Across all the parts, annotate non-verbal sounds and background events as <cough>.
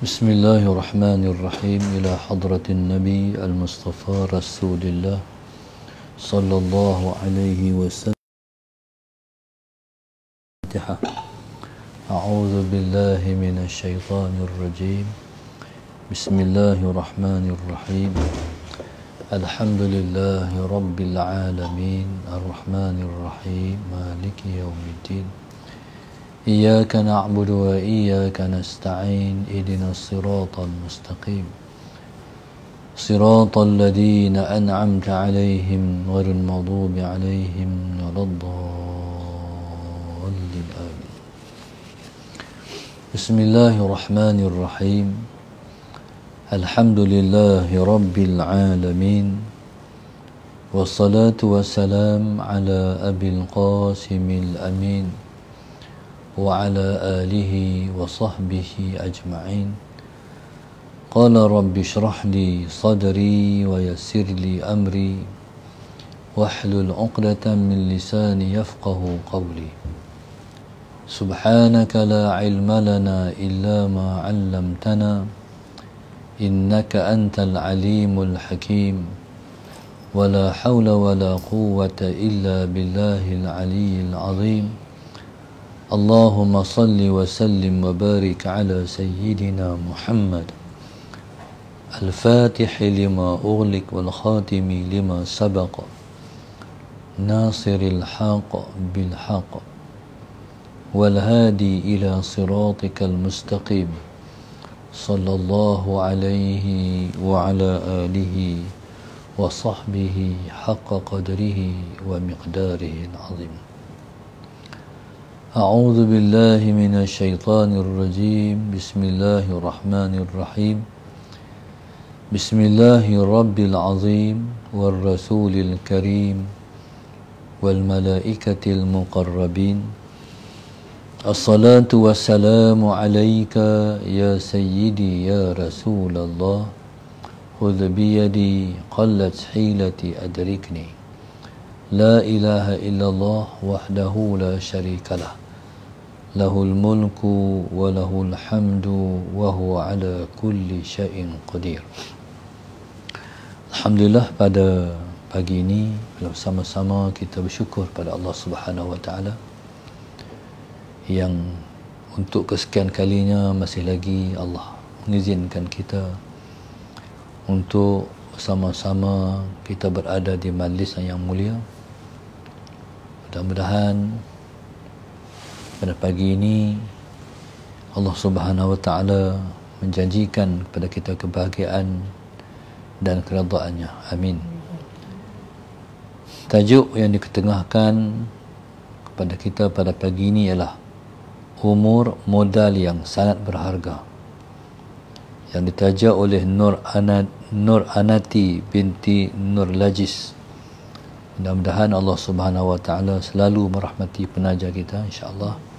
بسم الله الرحمن الرحيم إلى حضرة النبي المصطفى رسول الله صلى الله عليه وسلم أعوذ بالله من الشيطان الرجيم بسم الله الرحمن الرحيم الحمد لله رب العالمين الرحمن الرحيم مالك يوم الدين إياك نعبد وإياك نستعين إدنا الصراط المستقيم صراط الذين أنعمت عليهم غير المغضوب عليهم ولا الضالين آمين بسم الله الرحمن الرحيم الحمد لله رب العالمين والصلاة والسلام على أبي القاسم الأمين وعلى آله وصحبه أجمعين قال رب اشرح لي صدري ويسر لي أمري واحلل عقدة من لساني يفقه قولي سبحانك لا علم لنا إلا ما علمتنا إنك أنت العليم الحكيم ولا حول ولا قوة إلا بالله العلي العظيم اللهم صل وسلم وبارك على سيدنا محمد الفاتح لما أغلق والخاتم لما سبق ناصر الحق بالحق والهادي إلى صراطك المستقيم صلى الله عليه وعلى آله وصحبه حق قدره ومقداره العظيم أعوذ بالله من الشيطان الرجيم بسم الله الرحمن الرحيم بسم الله الرب العظيم والرسول الكريم والملائكة المقربين الصلاة والسلام عليك يا سيدي يا رسول الله خذ بيدي قلت حيلتي أدركني لا إله إلا الله وحده لا شريك له له الملك وله الحمد وهو على كل شيء قدير الحمد لله pada pagi ini bersama-sama kita bersyukur pada Allah Subhanahu wa taala yang untuk kesekian kalinya masih lagi Allah mengizinkan kita untuk sama-sama kita berada di majlis yang mulia mudah-mudahan pada pagi ini Allah Subhanahu Wa Taala menjanjikan kepada kita kebahagiaan dan keridhaannya. Amin. Tajuk yang diketengahkan kepada kita pada pagi ini ialah umur modal yang sangat berharga yang ditaja oleh Nur Anad Nur Anati binti Nur Lajis. Mudah-mudahan Allah Subhanahu Wa Taala selalu merahmati penaja kita insya-Allah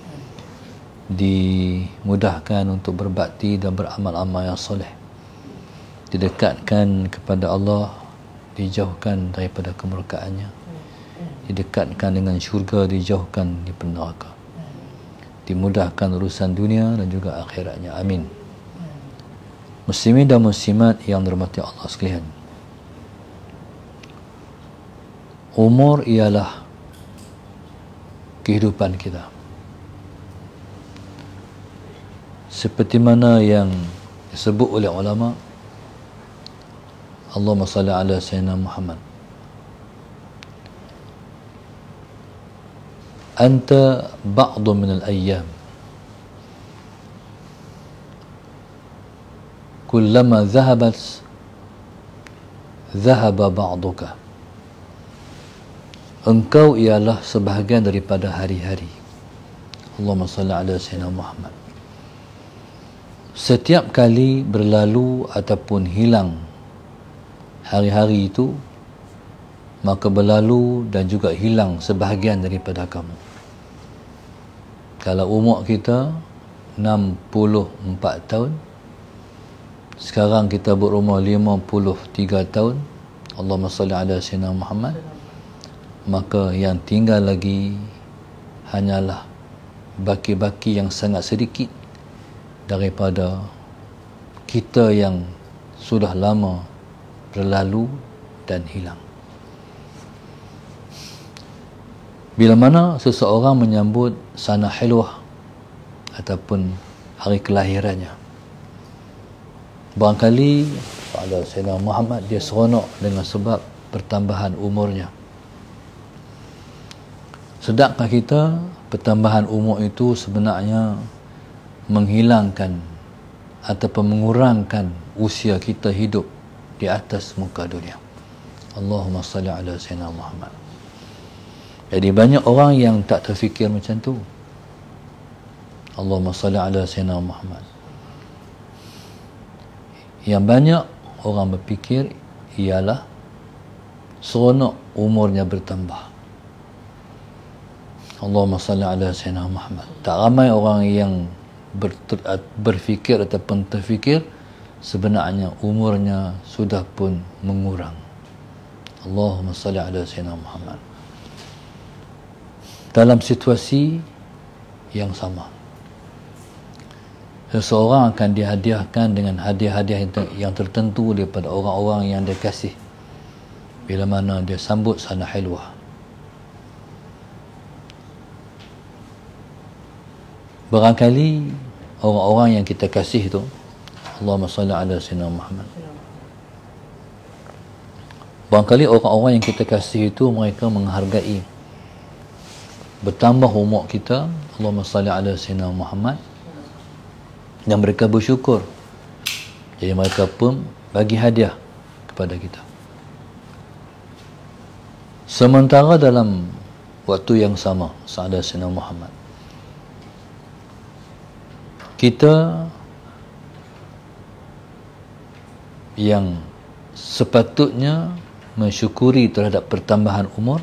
dimudahkan untuk berbakti dan beramal-amal yang soleh didekatkan kepada Allah dijauhkan daripada kemurkaannya didekatkan dengan syurga dijauhkan di neraka dimudahkan urusan dunia dan juga akhiratnya amin muslimin dan muslimat yang dirahmati Allah sekalian umur ialah kehidupan kita seperti mana yang disebut oleh ulama Allahumma salli ala sayyidina Muhammad anta ba'd min al-ayyam كلما ذهبت ذهب بعضك engkau ialah sebahagian daripada hari-hari Allahumma salli ala sayyidina Muhammad setiap kali berlalu ataupun hilang hari-hari itu maka berlalu dan juga hilang sebahagian daripada kamu kalau umur kita 64 tahun sekarang kita berumur 53 tahun Allahumma salli ala sayyidina Muhammad maka yang tinggal lagi hanyalah baki-baki yang sangat sedikit daripada kita yang sudah lama berlalu dan hilang. Bila mana seseorang menyambut sana heluah ataupun hari kelahirannya. Barangkali pada Sayyidina Muhammad dia seronok dengan sebab pertambahan umurnya. Sedangkan kita pertambahan umur itu sebenarnya menghilangkan atau mengurangkan usia kita hidup di atas muka dunia. Allahumma salli ala sayyidina Muhammad. Jadi banyak orang yang tak terfikir macam tu. Allahumma salli ala sayyidina Muhammad. Yang banyak orang berfikir ialah seronok umurnya bertambah. Allahumma salli ala sayyidina Muhammad. Tak ramai orang yang ber, ter, eh, berfikir ataupun terfikir sebenarnya umurnya sudah pun mengurang Allahumma salli ala Sayyidina Muhammad dalam situasi yang sama seseorang akan dihadiahkan dengan hadiah-hadiah yang tertentu daripada orang-orang yang dia kasih bila mana dia sambut sana helwah Barangkali orang-orang yang kita kasih tu Allahumma salli ala sayyidina Muhammad. Barangkali orang-orang yang kita kasih itu mereka menghargai bertambah umur kita Allahumma salli ala sayyidina Muhammad dan mereka bersyukur jadi mereka pun bagi hadiah kepada kita sementara dalam waktu yang sama Sa'adah Sina Muhammad kita yang sepatutnya mensyukuri terhadap pertambahan umur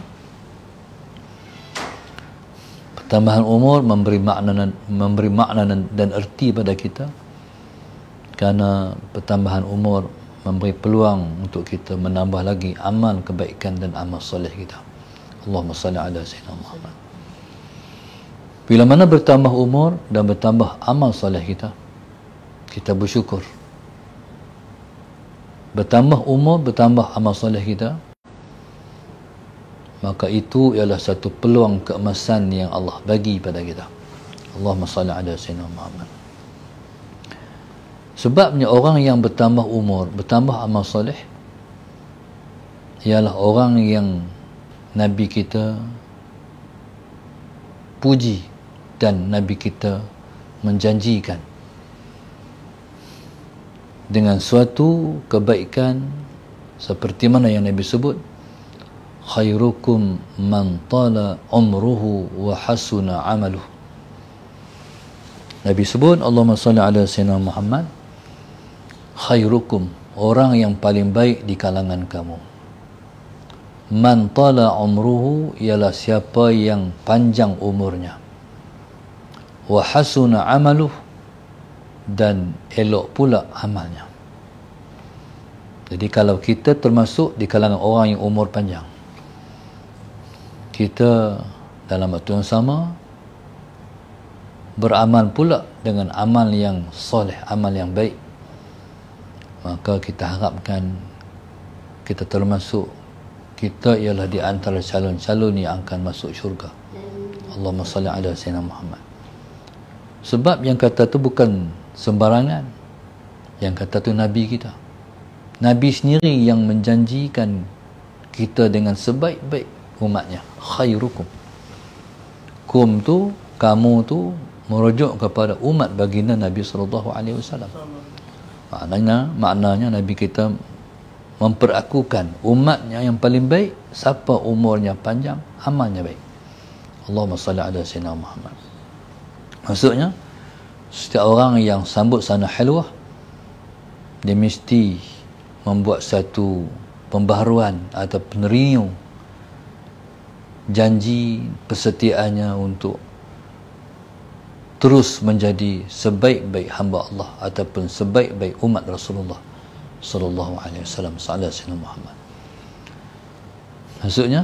pertambahan umur memberi makna dan, memberi makna dan, dan erti pada kita kerana pertambahan umur memberi peluang untuk kita menambah lagi amal kebaikan dan amal soleh kita Allahumma salli ala sayyidina Muhammad bila mana bertambah umur dan bertambah amal soleh kita, kita bersyukur. Bertambah umur, bertambah amal soleh kita, maka itu ialah satu peluang keemasan yang Allah bagi pada kita. Allahumma salli ala sayyidina Muhammad. Sebabnya orang yang bertambah umur, bertambah amal soleh, ialah orang yang Nabi kita puji dan Nabi kita menjanjikan dengan suatu kebaikan seperti mana yang Nabi sebut khairukum man tala umruhu wa hasuna amalu Nabi sebut Allahumma salli ala sayyidina Muhammad khairukum orang yang paling baik di kalangan kamu man tala umruhu ialah siapa yang panjang umurnya wa hasuna amaluh dan elok pula amalnya jadi kalau kita termasuk di kalangan orang yang umur panjang kita dalam waktu yang sama beramal pula dengan amal yang soleh, amal yang baik maka kita harapkan kita termasuk kita ialah di antara calon-calon yang akan masuk syurga Allahumma salli ala sayyidina Muhammad sebab yang kata tu bukan sembarangan yang kata tu Nabi kita Nabi sendiri yang menjanjikan kita dengan sebaik-baik umatnya khairukum kum tu kamu tu merujuk kepada umat baginda Nabi sallallahu alaihi wasallam ha, maknanya maknanya Nabi kita memperakukan umatnya yang paling baik siapa umurnya panjang amalnya baik Allahumma salli ala sayyidina Muhammad maksudnya setiap orang yang sambut sana halwah dia mesti membuat satu pembaharuan atau penerinyu janji persetiaannya untuk terus menjadi sebaik-baik hamba Allah ataupun sebaik-baik umat Rasulullah sallallahu alaihi wasallam sallallahu alaihi Muhammad maksudnya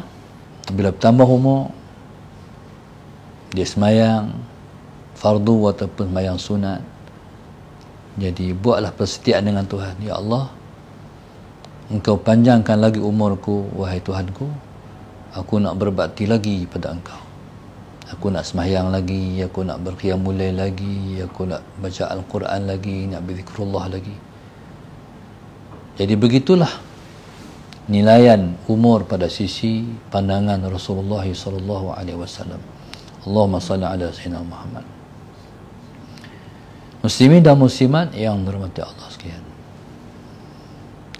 bila bertambah umur dia semayang fardu ataupun mayang sunat jadi buatlah persetiaan dengan Tuhan Ya Allah engkau panjangkan lagi umurku wahai Tuhanku aku nak berbakti lagi pada engkau aku nak semayang lagi aku nak berkhidmat mulai lagi aku nak baca Al-Quran lagi nak berzikrullah lagi jadi begitulah nilaian umur pada sisi pandangan Rasulullah SAW. Allahumma salli ala sayyidina Muhammad muslimin dan muslimat yang dirahmati Allah sekalian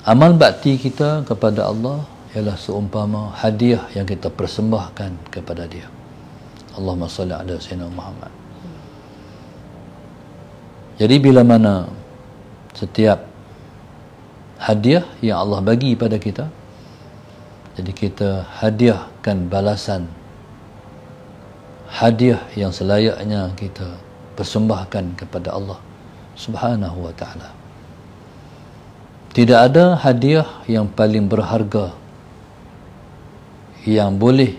amal bakti kita kepada Allah ialah seumpama hadiah yang kita persembahkan kepada dia Allahumma salli ala Sayyidina Muhammad jadi bila mana setiap hadiah yang Allah bagi pada kita jadi kita hadiahkan balasan hadiah yang selayaknya kita persembahkan kepada Allah Subhanahu wa taala. Tidak ada hadiah yang paling berharga yang boleh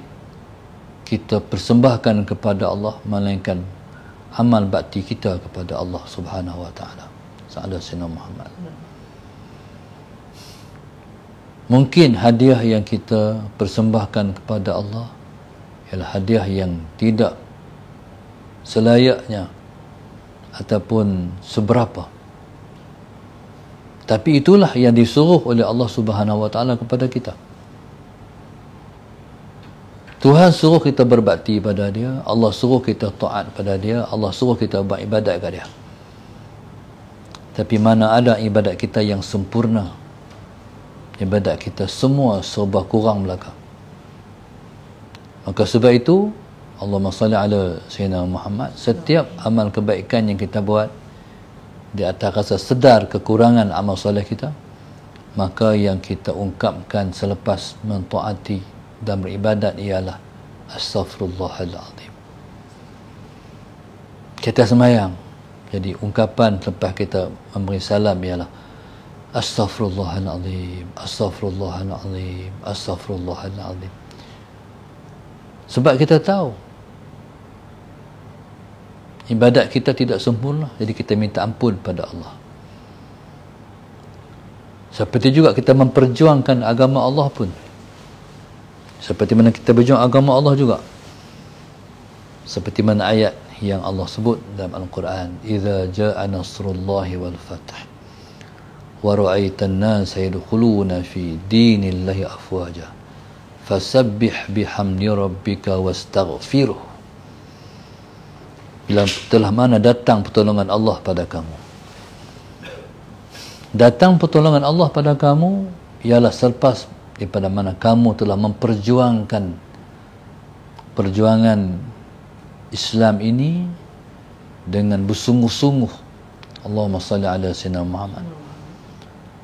kita persembahkan kepada Allah melainkan amal bakti kita kepada Allah Subhanahu wa taala. Salah Sina Muhammad. Mungkin hadiah yang kita persembahkan kepada Allah ialah hadiah yang tidak selayaknya ataupun seberapa tapi itulah yang disuruh oleh Allah Subhanahu Wa Taala kepada kita Tuhan suruh kita berbakti pada dia Allah suruh kita taat pada dia Allah suruh kita buat ibadat kepada dia tapi mana ada ibadat kita yang sempurna ibadat kita semua serba kurang belaka maka sebab itu Allahumma salli ala Sayyidina Muhammad setiap amal kebaikan yang kita buat di atas rasa sedar kekurangan amal soleh kita maka yang kita ungkapkan selepas mentaati dan beribadat ialah astaghfirullahalazim kita semayang jadi ungkapan selepas kita memberi salam ialah astaghfirullahalazim astaghfirullahalazim astaghfirullahalazim sebab kita tahu ibadat kita tidak sempurna jadi kita minta ampun pada Allah seperti juga kita memperjuangkan agama Allah pun seperti mana kita berjuang agama Allah juga seperti mana ayat yang Allah sebut dalam Al-Quran idza jaa nasrullahi wal fath wa ra'aita nasa yadkhuluna fi dinillahi afwaja fasabbih bihamdi rabbika wastaghfiruh bila telah mana datang pertolongan Allah pada kamu datang pertolongan Allah pada kamu ialah selepas daripada mana kamu telah memperjuangkan perjuangan Islam ini dengan bersungguh-sungguh Allahumma salli ala sayyidina Muhammad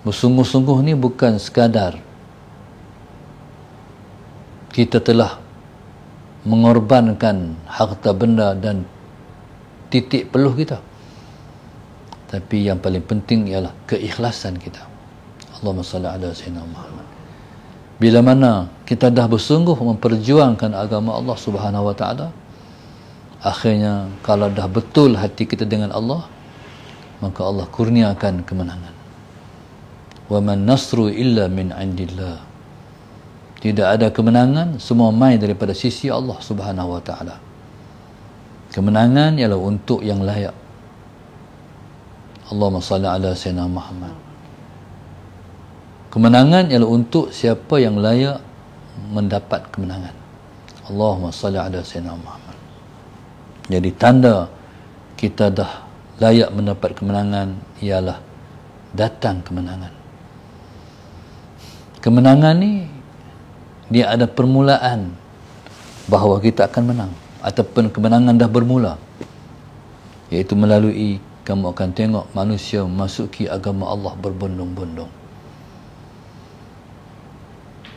bersungguh-sungguh ni bukan sekadar kita telah mengorbankan harta benda dan titik peluh kita tapi yang paling penting ialah keikhlasan kita Allahumma salli ala sayyidina Muhammad bila mana kita dah bersungguh memperjuangkan agama Allah subhanahu wa ta'ala akhirnya kalau dah betul hati kita dengan Allah maka Allah kurniakan kemenangan wa man nasru illa min indillah tidak ada kemenangan semua mai daripada sisi Allah subhanahu wa ta'ala kemenangan ialah untuk yang layak Allahumma salli ala sayyidina Muhammad kemenangan ialah untuk siapa yang layak mendapat kemenangan Allahumma salli ala sayyidina Muhammad jadi tanda kita dah layak mendapat kemenangan ialah datang kemenangan kemenangan ni dia ada permulaan bahawa kita akan menang ataupun kemenangan dah bermula iaitu melalui kamu akan tengok manusia memasuki agama Allah berbondong-bondong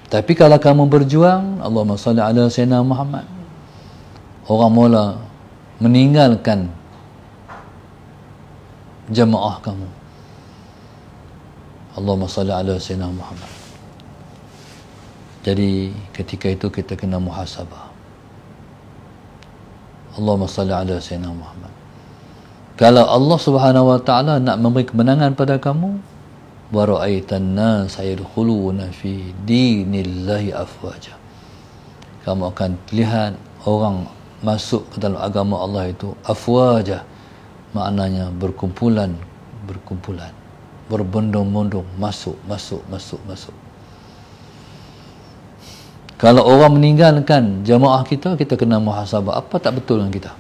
tapi kalau kamu berjuang Allah SWT ala Sayyidina Muhammad orang mula meninggalkan jemaah kamu Allah SWT ala Sayyidina Muhammad jadi ketika itu kita kena muhasabah Allahumma salli ala Sayyidina Muhammad kalau Allah subhanahu wa ta'ala nak memberi kemenangan pada kamu wara'aitan nas yadkhuluna fi dinillahi afwaja kamu akan lihat orang masuk ke dalam agama Allah itu afwaja maknanya berkumpulan berkumpulan berbondong-bondong masuk masuk masuk masuk kalau orang meninggalkan jamaah kita kita kena muhasabah apa tak betul dengan kita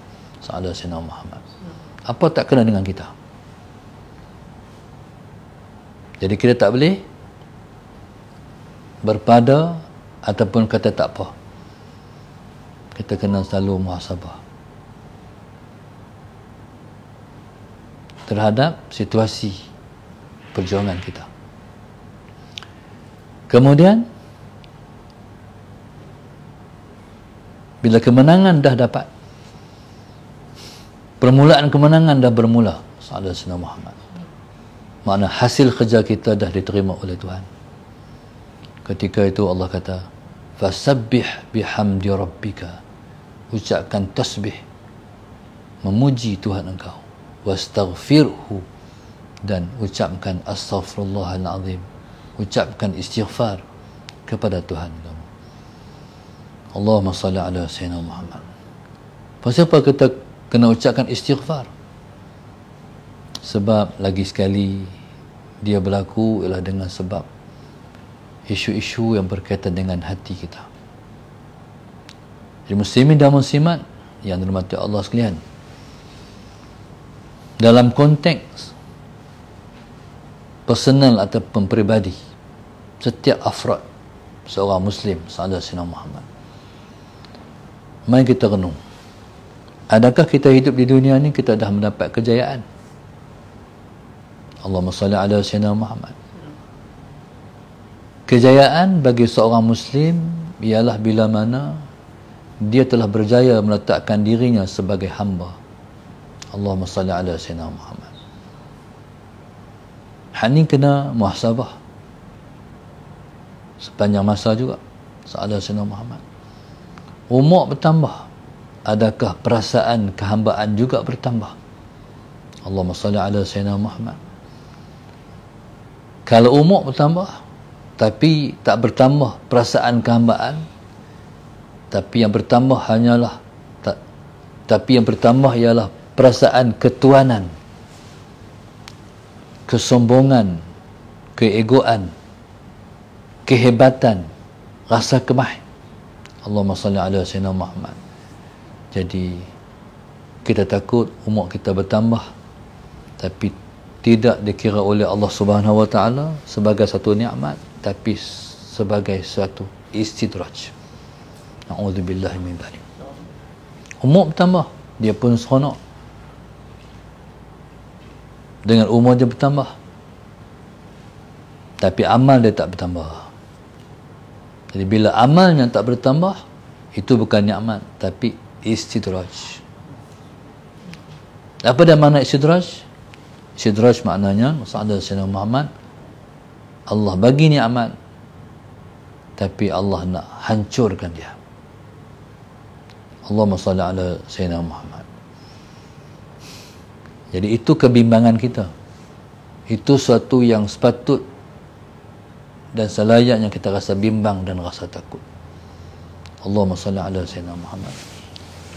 Sa'ala Sina Muhammad apa tak kena dengan kita jadi kita tak boleh berpada ataupun kata tak apa kita kena selalu muhasabah terhadap situasi perjuangan kita kemudian bila kemenangan dah dapat permulaan kemenangan dah bermula salat sunnah Muhammad makna hasil kerja kita dah diterima oleh Tuhan ketika itu Allah kata fasabbih bihamdi rabbika ucapkan tasbih memuji Tuhan engkau wastaghfirhu dan ucapkan astaghfirullahalazim ucapkan istighfar kepada Tuhan Allahumma salli ala Sayyidina Muhammad pasal apa kita kena ucapkan istighfar sebab lagi sekali dia berlaku ialah dengan sebab isu-isu yang berkaitan dengan hati kita jadi muslimin dan muslimat yang dirumati Allah sekalian dalam konteks personal atau pemperibadi setiap afrod seorang muslim saudara alaihi Muhammad mari kita renung adakah kita hidup di dunia ni kita dah mendapat kejayaan Allahumma salli ala sayyidina Muhammad kejayaan bagi seorang muslim ialah bila mana dia telah berjaya meletakkan dirinya sebagai hamba Allahumma salli ala sayyidina Muhammad hani kena muhasabah sepanjang masa juga salat sayyidina Muhammad umur bertambah adakah perasaan kehambaan juga bertambah Allahumma salli ala Sayyidina Muhammad kalau umur bertambah tapi tak bertambah perasaan kehambaan tapi yang bertambah hanyalah tak, tapi yang bertambah ialah perasaan ketuanan kesombongan keegoan kehebatan rasa kemahiran Allahumma salli ala Sayyidina Muhammad jadi kita takut umur kita bertambah tapi tidak dikira oleh Allah Subhanahu Wa Taala sebagai satu nikmat tapi sebagai satu istidraj na'udzubillah min dhalik umur bertambah dia pun seronok dengan umur dia bertambah tapi amal dia tak bertambah jadi bila amalnya tak bertambah, itu bukan nikmat tapi istidraj. Apa dah makna istidraj? Istidraj maknanya Musa'adah Sayyidina Muhammad Allah bagi ni'mat tapi Allah nak hancurkan dia. Allah masalli ala Sayyidina Muhammad. Jadi itu kebimbangan kita. Itu suatu yang sepatut dan selayaknya kita rasa bimbang dan rasa takut Allahumma salli ala sayyidina Muhammad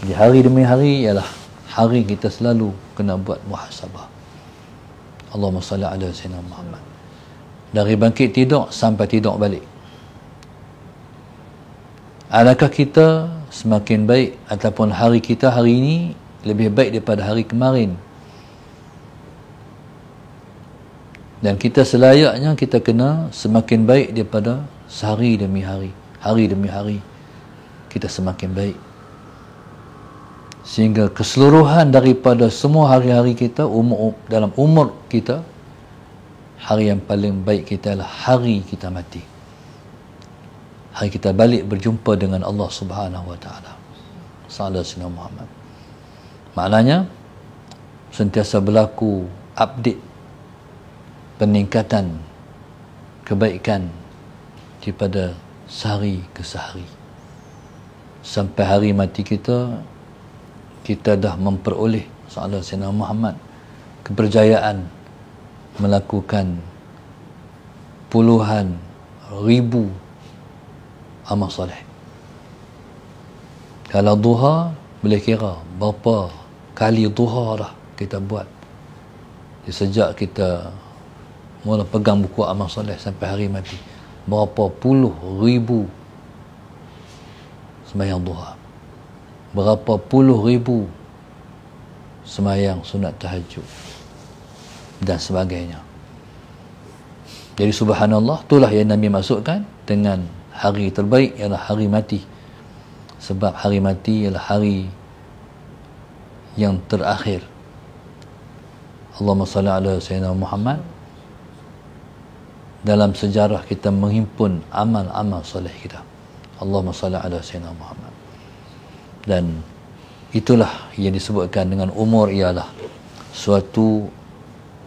di hari demi hari ialah hari kita selalu kena buat muhasabah Allahumma salli ala sayyidina Muhammad dari bangkit tidur sampai tidur balik adakah kita semakin baik ataupun hari kita hari ini lebih baik daripada hari kemarin dan kita selayaknya kita kena semakin baik daripada sehari demi hari hari demi hari kita semakin baik sehingga keseluruhan daripada semua hari-hari kita umur, dalam umur kita hari yang paling baik kita adalah hari kita mati hari kita balik berjumpa dengan Allah subhanahu wa ta'ala salah Muhammad maknanya sentiasa berlaku update peningkatan kebaikan daripada sehari ke sehari sampai hari mati kita kita dah memperoleh Sallallahu Alaihi Muhammad keberjayaan melakukan puluhan ribu amal salih kalau duha boleh kira berapa kali duha lah kita buat sejak kita mula pegang buku amal soleh sampai hari mati berapa puluh ribu semayang duha berapa puluh ribu semayang sunat tahajud dan sebagainya jadi subhanallah itulah yang Nabi masukkan dengan hari terbaik ialah hari mati sebab hari mati ialah hari yang terakhir Allahumma salli ala sayyidina Muhammad dalam sejarah kita menghimpun amal-amal soleh kita. Allahumma salli ala sayyidina Muhammad. Dan itulah yang disebutkan dengan umur ialah suatu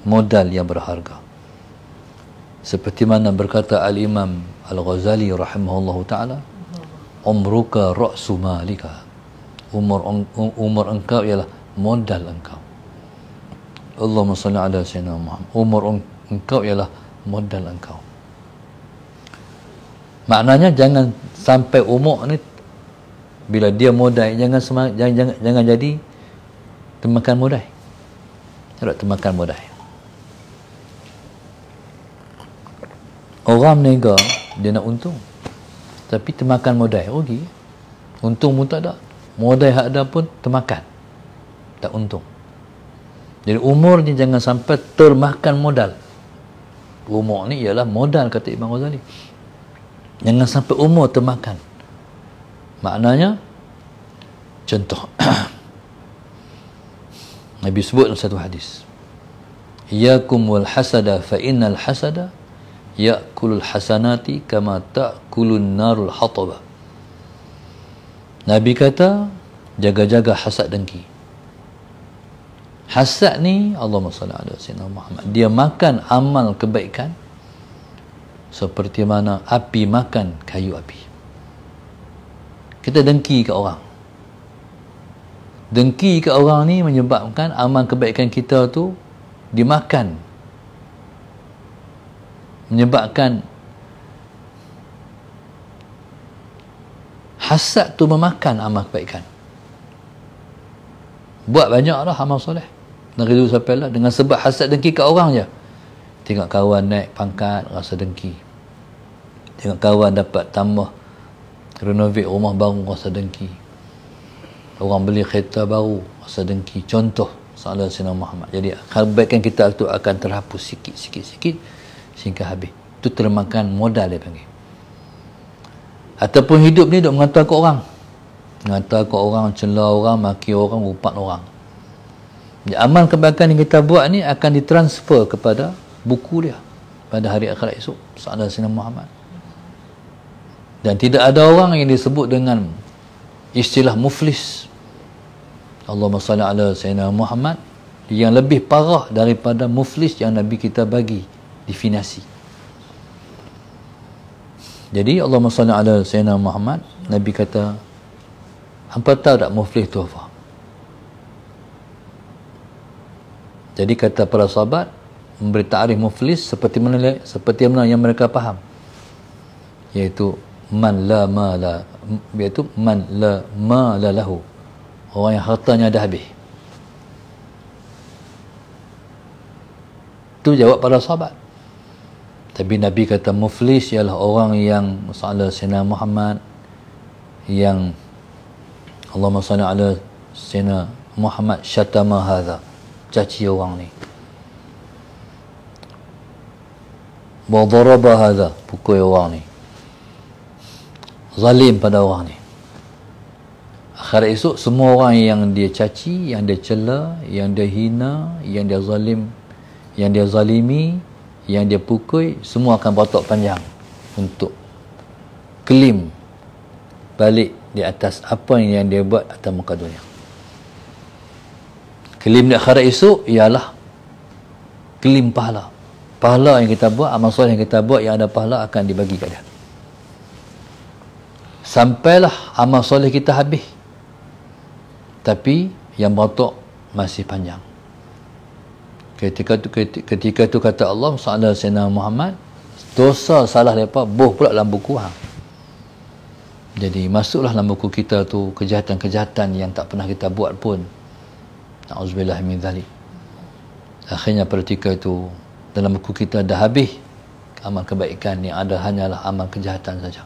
modal yang berharga. Seperti mana berkata Al-Imam Al-Ghazali rahimahullahu taala, umruka ra'su malika. Umur umur engkau ialah modal engkau. Allahumma salli ala sayyidina Muhammad. Umur engkau ialah modal engkau. Maknanya jangan sampai umur ni bila dia modal jangan jangan, jangan jangan jadi temakan modal. Jangan temakan modal. Orang niaga dia nak untung. Tapi temakan modal rugi. Untung pun tak ada. Modal hak ada pun temakan. Tak untung. Jadi umur ni jangan sampai termakan modal umur ni ialah modal kata Imam Ghazali jangan sampai umur termakan maknanya contoh <coughs> Nabi sebut dalam satu hadis Iyakum wal hasada fa innal hasada ya'kulul hasanati kama ta'kulun narul hataba Nabi kata jaga-jaga hasad dengki hasad ni Allah SWT Muhammad dia makan amal kebaikan seperti mana api makan kayu api kita dengki ke orang dengki ke orang ni menyebabkan amal kebaikan kita tu dimakan menyebabkan hasad tu memakan amal kebaikan buat banyak lah amal soleh dengan itu sampai lah dengan sebab hasad dengki kat orang je tengok kawan naik pangkat rasa dengki tengok kawan dapat tambah renovate rumah baru rasa dengki orang beli kereta baru rasa dengki contoh soalan Sina Muhammad jadi kebaikan kita itu akan terhapus sikit-sikit-sikit sehingga habis itu termakan modal dia panggil ataupun hidup ni duk mengatakan ke orang mengatakan ke orang celah orang maki orang rupat orang amal kebaikan yang kita buat ni akan ditransfer kepada buku dia pada hari akhirat esok sa'ala sinna Muhammad dan tidak ada orang yang disebut dengan istilah muflis Allahumma salli ala sayyidina Muhammad yang lebih parah daripada muflis yang Nabi kita bagi definasi jadi Allahumma salli ala sayyidina Muhammad Nabi kata hampa tahu tak muflis tu apa Jadi kata para sahabat memberi ta'rif muflis seperti mana seperti mana yang mereka faham. yaitu man la ma la iaitu man la ma la lahu. Orang yang hartanya dah habis. Itu jawab para sahabat. Tapi Nabi kata muflis ialah orang yang salah sena Muhammad yang Allahumma salli ala sena Muhammad syatama hadza caci orang ni Mudharabah hadha Pukul orang ni Zalim pada orang ni Akhir esok semua orang yang dia caci Yang dia cela Yang dia hina Yang dia zalim Yang dia zalimi Yang dia pukul Semua akan batuk panjang Untuk Kelim Balik di atas apa yang dia buat atas muka dunia kelim di akhirat esok ialah kelim pahala pahala yang kita buat amal soleh yang kita buat yang ada pahala akan dibagi kepada sampailah amal soleh kita habis tapi yang batuk masih panjang ketika tu ketika, ketika tu kata Allah sallallahu alaihi Muhammad dosa salah depa boh pula dalam buku hang jadi masuklah dalam buku kita tu kejahatan-kejahatan yang tak pernah kita buat pun Na'udzubillah min dhali. Akhirnya pada ketika itu, dalam buku kita dah habis amal kebaikan yang ada hanyalah amal kejahatan saja.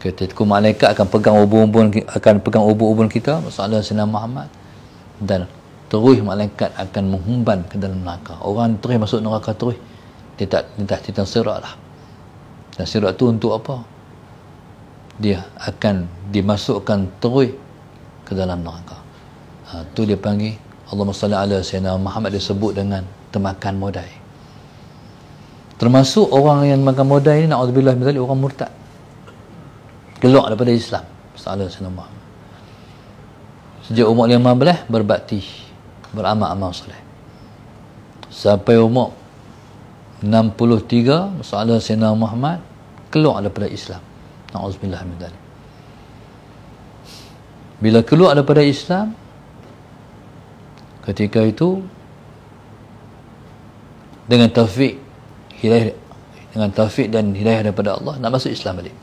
Kata itu malaikat akan pegang ubun-ubun akan pegang ubun-ubun kita masalah Sayyidina Muhammad dan terus malaikat akan menghumban ke dalam neraka. Orang terus masuk neraka terus. Dia tak dia tak sirat lah. Dan serak tu untuk apa? Dia akan dimasukkan terus ke dalam neraka ha, tu dia panggil Allahumma salli ala sayyidina Muhammad dia sebut dengan temakan modai termasuk orang yang makan modai ni naudzubillah min orang murtad keluar daripada Islam salli sayyidina Muhammad sejak umur 15 berbakti beramal-amal soleh sampai umur 63 masalah Sayyidina Muhammad keluar daripada Islam na'udzubillah min bila keluar daripada Islam ketika itu dengan taufik hidayah dengan taufik dan hidayah daripada Allah nak masuk Islam balik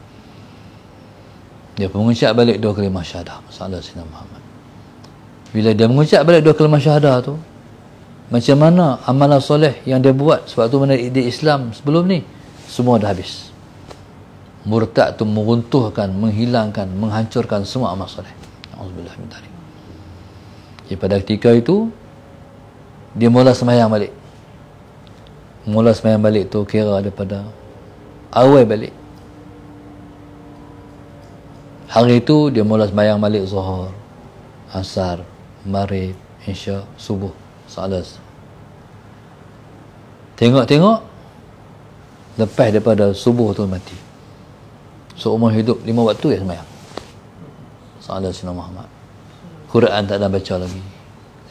dia pun mengucap balik dua kalimah syahadah masalah Sina Muhammad bila dia mengucap balik dua kalimah syahadah tu macam mana amalan soleh yang dia buat sebab tu mana di Islam sebelum ni semua dah habis murtad tu meruntuhkan menghilangkan menghancurkan semua amal soleh Alhamdulillah jadi pada ketika itu dia mula semayang balik mula semayang balik tu kira daripada awal balik hari itu dia mula semayang balik zuhur asar marib insya subuh salas tengok-tengok lepas daripada subuh tu mati seumur so, hidup lima waktu ya semayang salas Nabi Muhammad Quran tak ada baca lagi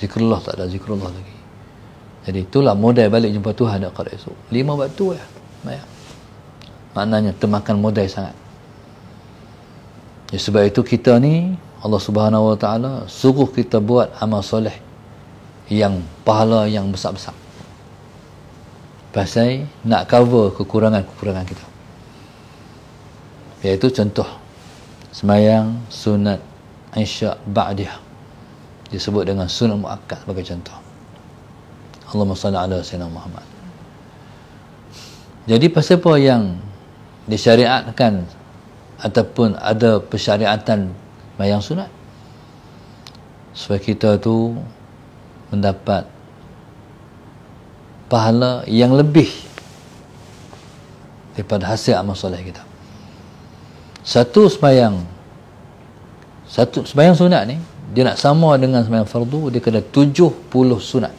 zikrullah tak ada zikrullah lagi jadi itulah modal balik jumpa Tuhan nak qada esok lima waktu ya Maya. maknanya termakan modal sangat ya, sebab itu kita ni Allah Subhanahu Wa Taala suruh kita buat amal soleh yang pahala yang besar-besar pasal nak cover kekurangan-kekurangan kita iaitu contoh semayang sunat isyak ba'diyah disebut dengan sunnah muakkad sebagai contoh Allahumma salli ala sayyidina Muhammad jadi pasal apa yang disyariatkan ataupun ada persyariatan mayang sunat supaya kita tu mendapat pahala yang lebih daripada hasil amal soleh kita satu semayang, satu semayang sunat ni dia nak sama dengan sembahyang fardu dia kena tujuh puluh sunat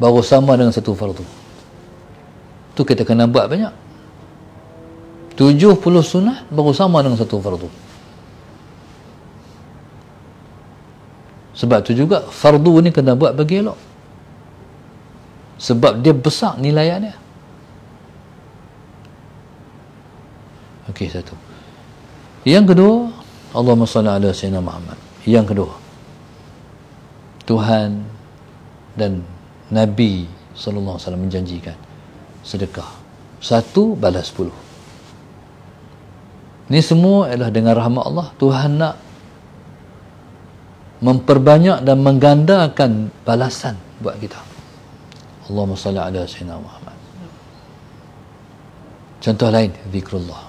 baru sama dengan satu fardu tu kita kena buat banyak Tujuh puluh sunat baru sama dengan satu fardu sebab tu juga fardu ni kena buat bagi elok sebab dia besar nilai dia Okey satu yang kedua Allahumma salli ala Sayyidina Muhammad yang kedua Tuhan dan Nabi SAW menjanjikan sedekah satu balas sepuluh ini semua adalah dengan rahmat Allah Tuhan nak memperbanyak dan menggandakan balasan buat kita Allahumma salli ala Sayyidina Muhammad contoh lain zikrullah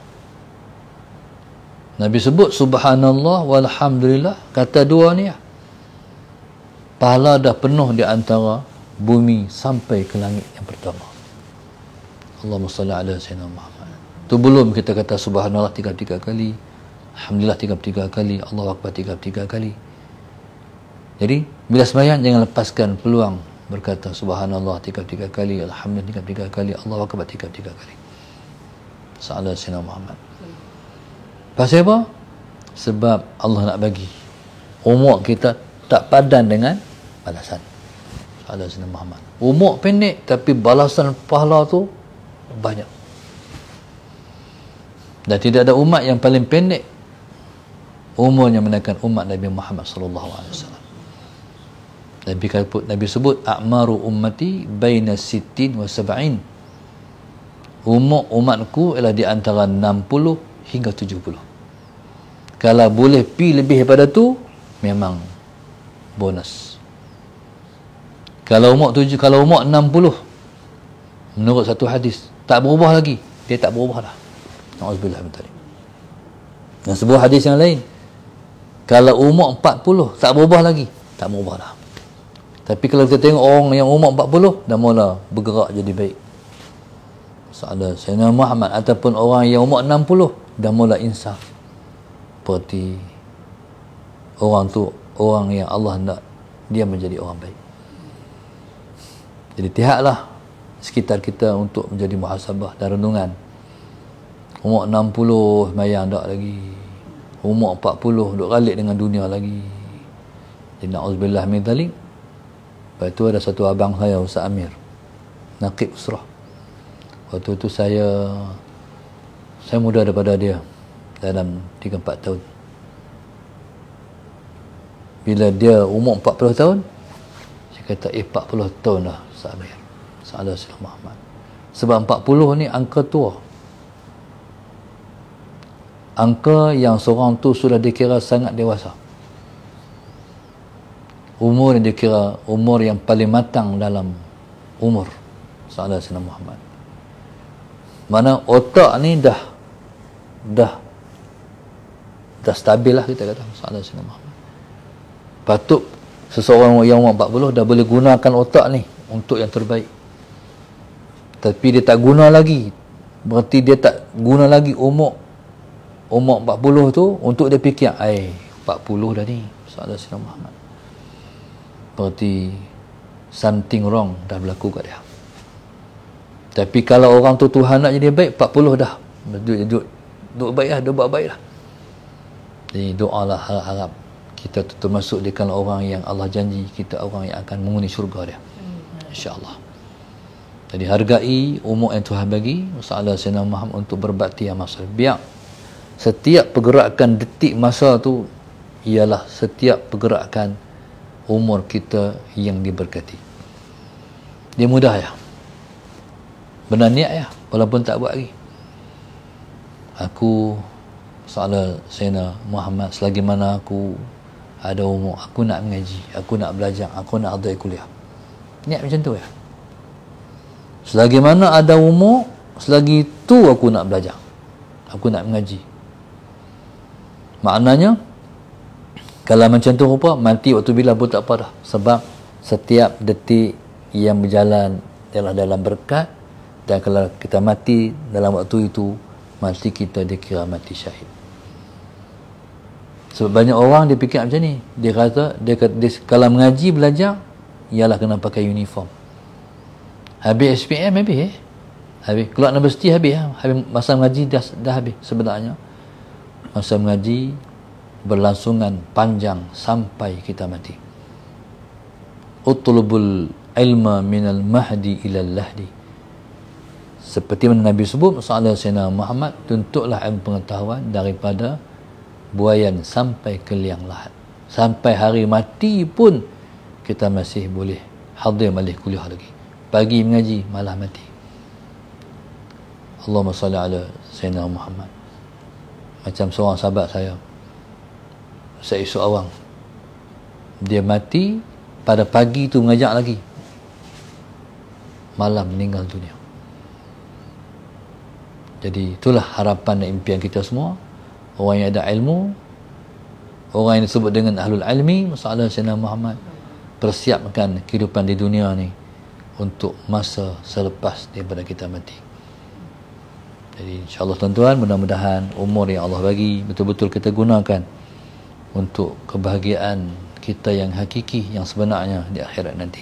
Nabi sebut subhanallah walhamdulillah kata dua ni lah. pahala dah penuh di antara bumi sampai ke langit yang pertama Allahumma salli ala sayyidina Muhammad tu belum kita kata subhanallah tiga tiga kali alhamdulillah tiga tiga kali Allahu akbar tiga kali jadi bila sembahyang jangan lepaskan peluang berkata subhanallah tiga tiga kali alhamdulillah tiga tiga kali Allahu akbar tiga kali Sallallahu alaihi Muhammad Pasal apa? Sebab Allah nak bagi umur kita tak padan dengan balasan. Allah Sina Muhammad. Umur pendek tapi balasan pahala tu banyak. Dan tidak ada umat yang paling pendek umurnya menekan umat Nabi Muhammad sallallahu alaihi wasallam. Nabi kata Nabi sebut 'Amaru ummati baina sittin wa sab'in. Umur umatku ialah di antara 60 hingga 70 kalau boleh pi lebih daripada tu memang bonus kalau umur tujuh kalau umur enam puluh menurut satu hadis tak berubah lagi dia tak berubah lah na'udzubillah dan sebuah hadis yang lain kalau umur empat puluh tak berubah lagi tak berubah lah tapi kalau kita tengok orang yang umur empat puluh dah mula bergerak jadi baik Sa'ala Sayyidina Muhammad ataupun orang yang umur enam puluh dah mula insaf seperti orang tu orang yang Allah nak dia menjadi orang baik jadi tihaklah sekitar kita untuk menjadi muhasabah dan renungan umur 60 semayang tak lagi umur 40 duduk ralik dengan dunia lagi jadi na'uzubillah min talik lepas tu ada satu abang saya Ustaz Amir Naqib Usrah waktu tu saya saya muda daripada dia dalam 3-4 tahun bila dia umur 40 tahun saya kata eh 40 tahun lah Sa'amir Sa'ala Muhammad sebab 40 ni angka tua angka yang seorang tu sudah dikira sangat dewasa umur yang dikira umur yang paling matang dalam umur Sa'ala Muhammad mana otak ni dah dah dah stabil lah kita kata masalah Sayyidina Muhammad patut seseorang yang umur 40 dah boleh gunakan otak ni untuk yang terbaik tapi dia tak guna lagi berarti dia tak guna lagi umur umur 40 tu untuk dia fikir eh, ai 40 dah ni masalah Sayyidina Muhammad berarti something wrong dah berlaku kat dia tapi kalau orang tu Tuhan nak jadi baik 40 dah duduk duduk duduk baiklah. duduk buat lah. Jadi doa lah harap-harap kita termasuk di kalangan orang yang Allah janji kita orang yang akan menguni syurga dia. Hmm. InsyaAllah. Jadi hargai umur yang Tuhan bagi. Masalah Sayyidina Muhammad untuk berbakti yang masa. Biar setiap pergerakan detik masa tu ialah setiap pergerakan umur kita yang diberkati. Dia mudah ya. Benar niat ya. Walaupun tak buat lagi. Aku soalan Sayyidina Muhammad selagi mana aku ada umur aku nak mengaji aku nak belajar aku nak ada kuliah niat macam tu ya selagi mana ada umur selagi tu aku nak belajar aku nak mengaji maknanya kalau macam tu rupa mati waktu bila pun tak apa dah sebab setiap detik yang berjalan ialah dalam berkat dan kalau kita mati dalam waktu itu mati kita dikira mati syahid sebab banyak orang dia fikir macam ni dia kata dia, kata, dia kalau mengaji belajar ialah kena pakai uniform habis SPM habis eh? habis keluar universiti habis ya? habis masa mengaji dah, dah habis sebenarnya masa mengaji berlangsungan panjang sampai kita mati utlubul ilma minal mahdi ilal lahdi seperti yang Nabi sebut soalan Sayyidina Muhammad tuntutlah ilmu pengetahuan daripada buayan sampai ke liang lahat sampai hari mati pun kita masih boleh hadir malih kuliah lagi pagi mengaji malam mati Allahumma salli ala Sayyidina Muhammad macam seorang sahabat saya Ustaz Yusuf Awang dia mati pada pagi tu mengajak lagi malam meninggal dunia jadi itulah harapan dan impian kita semua orang yang ada ilmu orang yang disebut dengan ahlul ilmi masalah Sayyidina Muhammad persiapkan kehidupan di dunia ni untuk masa selepas daripada kita mati jadi insyaAllah tuan-tuan mudah-mudahan umur yang Allah bagi betul-betul kita gunakan untuk kebahagiaan kita yang hakiki yang sebenarnya di akhirat nanti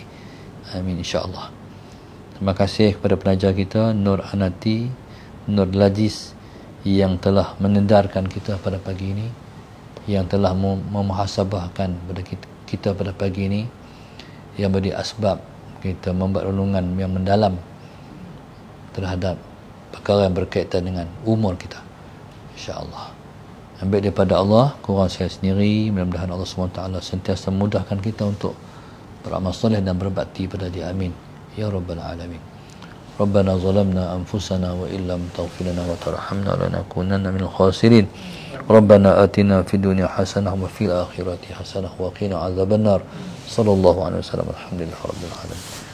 amin insyaAllah terima kasih kepada penajar kita Nur Anati Nur Lajis yang telah menendarkan kita pada pagi ini yang telah memuhasabahkan pada kita pada pagi ini yang menjadi asbab kita membuat renungan yang mendalam terhadap perkara yang berkaitan dengan umur kita insyaallah ambil daripada Allah kurang saya sendiri mudah-mudahan Allah SWT sentiasa mudahkan kita untuk beramal soleh dan berbakti pada dia amin ya rabbal alamin ربنا ظلمنا أنفسنا وإن لم تغفر لنا وترحمنا لنكونن من الخاسرين ربنا آتنا في الدنيا حسنة وفي الآخرة حسنة وقنا عذاب النار صلى الله عليه وسلم الحمد لله رب العالمين